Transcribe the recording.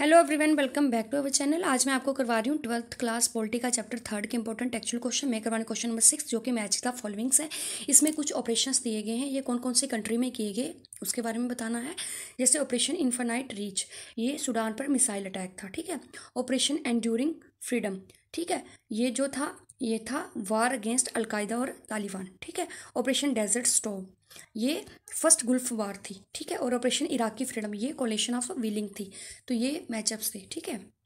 hello everyone welcome back to our channel आज मैं आपको करवा रही हूँ ट्वेल्थ क्लास पॉलिटी का चैप्टर थर्ड के इंपॉर्टेंट एक्चुअल क्वेश्चन मैं करवाने क्वेश्चन नंबर सिक्स जो कि मैच का फॉलोइंग्स है इसमें कुछ ऑपरेशंस दिए गए हैं ये कौन कौन से कंट्री में किए गए उसके बारे में बताना है जैसे ऑपरेशन इन्फानाइट रीच ये सूडान पर मिसाइल अटैक था ठीक है ऑपरेशन एंड्यूरिंग फ्रीडम ठीक है ये जो था ये था वार अगेंस्ट अलकायदा और तालिबान ठीक है ऑपरेशन डेजर्ट स्टोव ये फर्स्ट गुल्फ वार थी ठीक है और ऑपरेशन इराकी फ्रीडम ये कोलेशन ऑफ विलिंग थी तो ये मैचअप्स थे ठीक है